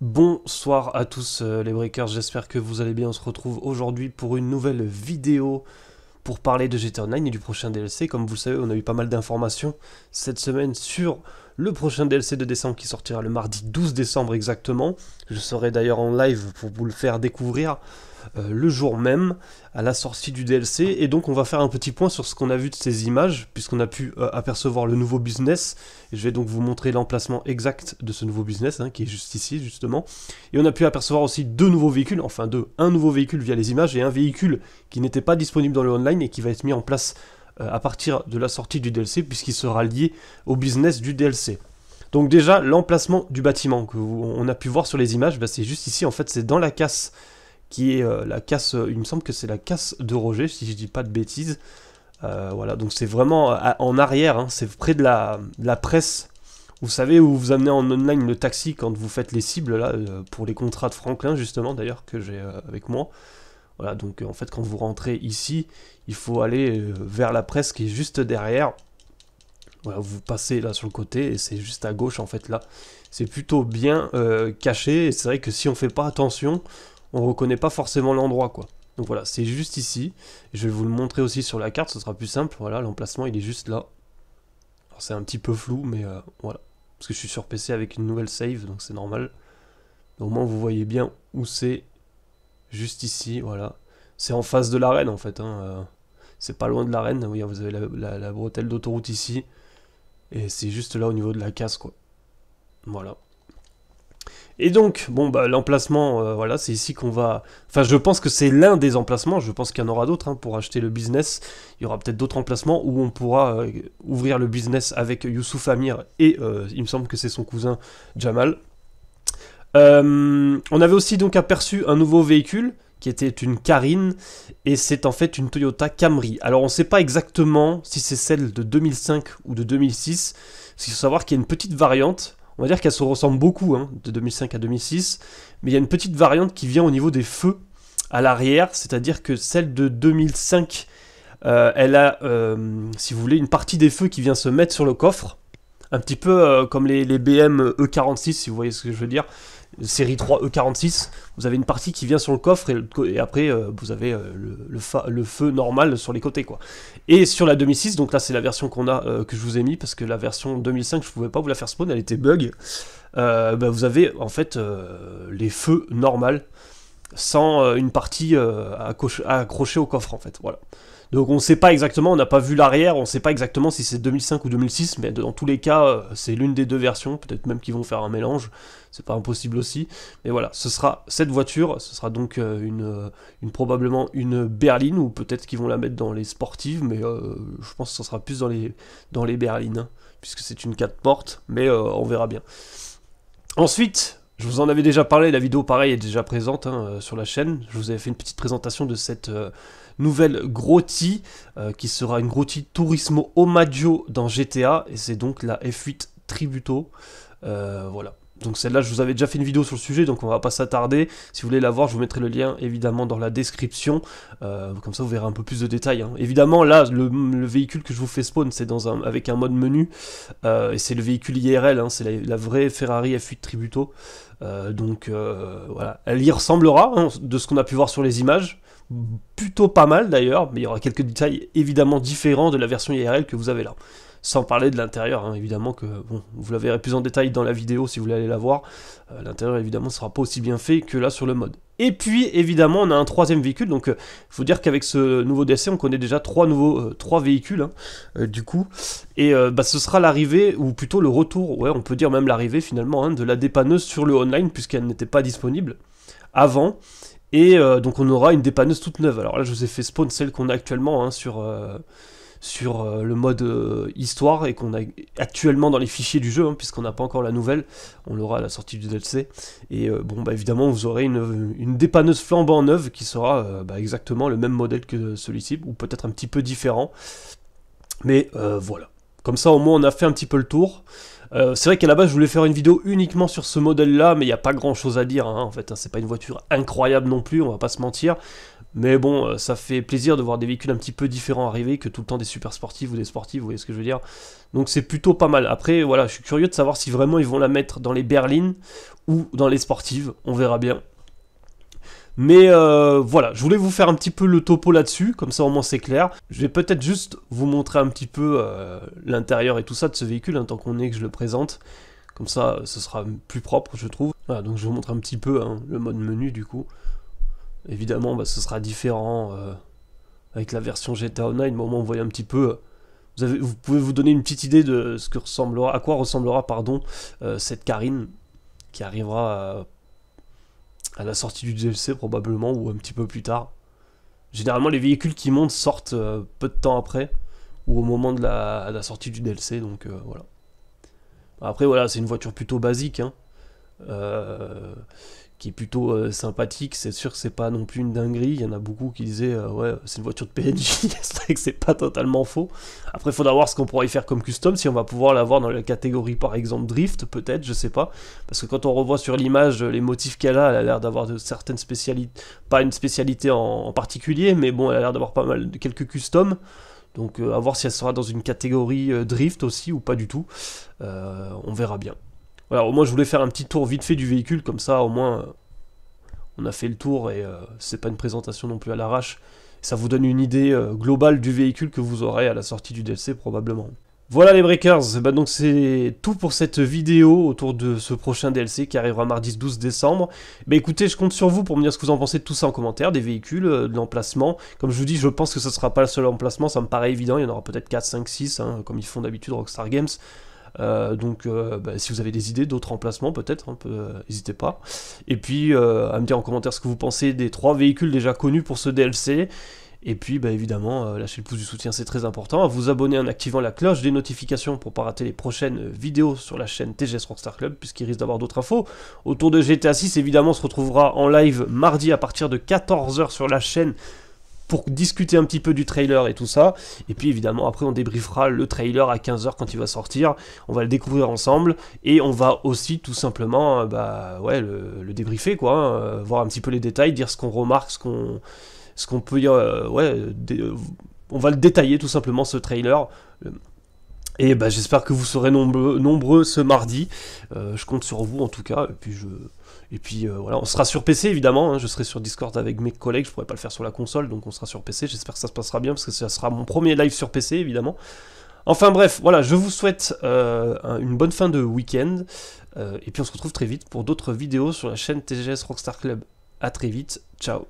Bonsoir à tous euh, les breakers, j'espère que vous allez bien, on se retrouve aujourd'hui pour une nouvelle vidéo pour parler de GTA Online et du prochain DLC. Comme vous le savez, on a eu pas mal d'informations cette semaine sur le prochain DLC de décembre qui sortira le mardi 12 décembre exactement. Je serai d'ailleurs en live pour vous le faire découvrir euh, le jour même à la sortie du DLC. Et donc on va faire un petit point sur ce qu'on a vu de ces images, puisqu'on a pu euh, apercevoir le nouveau business. Et je vais donc vous montrer l'emplacement exact de ce nouveau business, hein, qui est juste ici justement. Et on a pu apercevoir aussi deux nouveaux véhicules, enfin deux, un nouveau véhicule via les images et un véhicule qui n'était pas disponible dans le online et qui va être mis en place euh, à partir de la sortie du DLC puisqu'il sera lié au business du DLC. Donc déjà l'emplacement du bâtiment que on a pu voir sur les images, bah, c'est juste ici en fait c'est dans la casse qui est euh, la casse, euh, il me semble que c'est la casse de Roger si je ne dis pas de bêtises. voilà donc c'est vraiment en arrière, hein, c'est près de la, presse. Vous savez où vous amenez en online le taxi quand vous faites les cibles là pour les contrats de Franklin justement d'ailleurs que j'ai avec moi. Voilà, donc euh, en fait quand vous rentrez ici, il faut aller euh, vers la presse qui est juste derrière. Voilà, vous passez là sur le côté et c'est juste à gauche en fait là. C'est plutôt bien euh, caché et c'est vrai que si on fait pas attention, on reconnaît pas forcément l'endroit quoi. Donc voilà, c'est juste ici. Je vais vous le montrer aussi sur la carte, ce sera plus simple. Voilà, l'emplacement il est juste là. Alors, C'est un petit peu flou, mais voilà. Parce que je suis sur PC avec une nouvelle save, donc c'est normal. Au moins vous voyez bien où c'est juste ici, voilà. C'est en face de l'arène en fait, hein, euh. c'est pas loin de l'arène, oui, vous avez la, bretelle d'autoroute ici, et c'est juste là au niveau de la casse quoi. Voilà. Et donc, bon, bah, l'emplacement, euh, voilà, c'est ici qu'on va... Enfin, je pense que c'est l'un des emplacements, je pense qu'il y en aura d'autres hein, pour acheter le business. Il y aura peut-être d'autres emplacements où on pourra euh, ouvrir le business avec Youssouf Amir et il me semble que c'est son cousin Jamal. Euh, on avait aussi donc aperçu un nouveau véhicule qui était une Karine et c'est en fait une Toyota Camry. Alors on ne sait pas exactement si c'est celle de 2005 ou de 2006, parce qu'il faut savoir qu'il y a une petite variante. On va dire qu'elle se ressemble beaucoup hein, de 2005 à 2006, mais il y a une petite variante qui vient au niveau des feux à l'arrière, c'est-à-dire que celle de 2005, euh, elle a, euh, si vous voulez, une partie des feux qui vient se mettre sur le coffre, un petit peu comme les, les BM E46, si vous voyez ce que je veux dire série 3 E46, vous avez une partie qui vient sur le coffre et, après euh, vous avez euh, le, feu normal sur les côtés quoi. Et sur la 2006, donc là c'est la version qu'on a euh, que je vous ai mis parce que la version 2005 je pouvais pas vous la faire spawn, elle était bug. Bah, vous avez en fait les feux normaux sans une partie accrochée au coffre en fait. Voilà. Donc on ne sait pas exactement, on n'a pas vu l'arrière, on ne sait pas exactement si c'est 2005 ou 2006, mais dans tous les cas, euh, c'est l'une des deux versions, peut-être même qu'ils vont faire un mélange, c'est pas impossible aussi. Mais voilà, ce sera cette voiture, ce sera donc euh, une, euh, une probablement une berline, ou peut-être qu'ils vont la mettre dans les sportives, mais je pense que ce sera plus dans les, dans les berlines, hein, puisque c'est une 4 portes, mais on verra bien. Ensuite, je vous en avais déjà parlé, la vidéo pareil est déjà présente hein, euh, sur la chaîne. Je vous avais fait une petite présentation de cette euh, nouvelle Grotti, euh, qui sera une Grotti Turismo Omaggio dans GTA, et c'est donc la F8 Tributo. voilà. Donc celle-là, je vous avais déjà fait une vidéo sur le sujet, donc on va pas s'attarder. Si vous voulez la voir, je vous mettrai le lien évidemment dans la description. Euh, comme ça, vous verrez un peu plus de détails. Hein. Évidemment, là, le, véhicule que je vous fais spawn, c'est dans un, avec un mode menu. Euh, et c'est le véhicule IRL, hein, c'est la, vraie Ferrari F8 Tributo. Euh, donc voilà, elle y ressemblera hein, de ce qu'on a pu voir sur les images. Plutôt pas mal d'ailleurs, mais il y aura quelques détails évidemment différents de la version IRL que vous avez là sans parler de l'intérieur, hein, évidemment que bon, vous la verrez plus en détail dans la vidéo si vous voulez aller la voir, euh, l'intérieur évidemment ne sera pas aussi bien fait que là sur le mode. Et puis évidemment on a un troisième véhicule, donc il euh, faut dire qu'avec ce nouveau DLC on connaît déjà trois nouveaux euh, trois véhicules hein, du coup. Et bah, ce sera l'arrivée, ou plutôt le retour, ouais on peut dire même l'arrivée finalement, hein, de la dépanneuse sur le online puisqu'elle n'était pas disponible avant. Et donc on aura une dépanneuse toute neuve. Alors là je vous ai fait spawn celle qu'on a actuellement sur sur euh, le mode euh, histoire et qu'on a actuellement dans les fichiers du jeu, hein, puisqu'on n'a pas encore la nouvelle, on l'aura à la sortie du DLC. Et euh, bon, bah évidemment, vous aurez une, une dépanneuse flambant neuve qui sera bah, exactement le même modèle que celui-ci, ou peut-être un petit peu différent. Mais voilà. Comme ça, au moins, on a fait un petit peu le tour. c'est vrai qu'à la base, je voulais faire une vidéo uniquement sur ce modèle-là, mais il n'y a pas grand-chose à dire, hein, en fait. Hein. c'est pas une voiture incroyable non plus, on va pas se mentir. Mais bon, euh, ça fait plaisir de voir des véhicules un petit peu différents arriver que tout le temps des super sportifs ou des sportifs, vous voyez ce que je veux dire. Donc c'est plutôt pas mal. Après, voilà, je suis curieux de savoir si vraiment ils vont la mettre dans les berlines ou dans les sportives. On verra bien. Mais euh, voilà, je voulais vous faire un petit peu le topo là-dessus, comme ça au moins c'est clair. Je vais peut-être juste vous montrer un petit peu euh, l'intérieur et tout ça de ce véhicule, en hein, tant qu'on est que je le présente. Comme ça, ce sera plus propre, je trouve. Voilà, donc je vous montre un petit peu hein, le mode menu du coup. Évidemment, bah, ce sera différent euh, avec la version GTA Online, mais au moins on voyez un petit peu. Euh, vous, pouvez vous donner une petite idée de ce que ressemblera, à quoi ressemblera pardon, euh, cette Karine qui arrivera à, la sortie du DLC probablement ou un petit peu plus tard. Généralement, les véhicules qui montent sortent peu de temps après ou au moment de la, sortie du DLC, donc voilà. Après, voilà, c'est une voiture plutôt basique. Hein qui est plutôt euh, sympathique. C'est sûr que c'est pas non plus une dinguerie. Il y en a beaucoup qui disaient euh, ouais, c'est une voiture de PNJ. c'est vrai que c'est pas totalement faux. Après, il faudra voir ce qu'on pourra y faire comme custom. Si on va pouvoir l'avoir dans la catégorie par exemple drift, peut-être, je sais pas. Parce que quand on revoit sur l'image euh, les motifs qu'elle a, elle a l'air d'avoir de certaines spécialités, pas une spécialité en, particulier, mais bon, elle a l'air d'avoir pas mal de quelques customs. Donc à voir si elle sera dans une catégorie drift aussi ou pas du tout. on verra bien. Voilà, au moins je voulais faire un petit tour vite fait du véhicule, comme ça au moins euh, on a fait le tour et euh, c'est pas une présentation non plus à l'arrache. Ça vous donne une idée euh, globale du véhicule que vous aurez à la sortie du DLC probablement. Voilà les Breakers, bah donc c'est tout pour cette vidéo autour de ce prochain DLC qui arrivera mardi 12 décembre. Bah écoutez, je compte sur vous pour me dire ce que vous en pensez de tout ça en commentaire, des véhicules, de l'emplacement. Comme je vous dis, je pense que ce ne sera pas le seul emplacement, ça me paraît évident, il y en aura peut-être 4, 5, 6, comme ils font d'habitude Rockstar Games. Euh, donc euh, bah, si vous avez des idées d'autres emplacements peut-être, hein, euh, n'hésitez pas. Et puis à me dire en commentaire ce que vous pensez des trois véhicules déjà connus pour ce DLC. Et puis, bah, évidemment, lâchez lâcher le pouce du soutien, c'est très important. À vous abonner en activant la cloche des notifications pour ne pas rater les prochaines vidéos sur la chaîne TGS Rockstar Club, puisqu'il risque d'avoir d'autres infos. Autour de GTA 6, évidemment, on se retrouvera en live mardi à partir de 14h sur la chaîne pour discuter un petit peu du trailer et tout ça. Et puis évidemment, après, on débriefera le trailer à 15h quand il va sortir. On va le découvrir ensemble et on va aussi tout simplement euh, bah, ouais, le, débriefer, quoi, hein, euh, voir un petit peu les détails, dire ce qu'on remarque, ce qu'on ce qu'on peut dire, euh, ouais, on va le détailler tout simplement ce trailer et bah, j'espère que vous serez nombreux, ce mardi. Euh, je compte sur vous en tout cas. Et puis, je... et puis euh, voilà, on sera sur PC évidemment. Hein. Je serai sur Discord avec mes collègues. Je pourrais pas le faire sur la console, donc on sera sur PC. J'espère que ça se passera bien parce que ça sera mon premier live sur PC évidemment. Enfin bref, voilà, je vous souhaite euh, une bonne fin de week-end. et puis on se retrouve très vite pour d'autres vidéos sur la chaîne TGS Rockstar Club. A très vite, ciao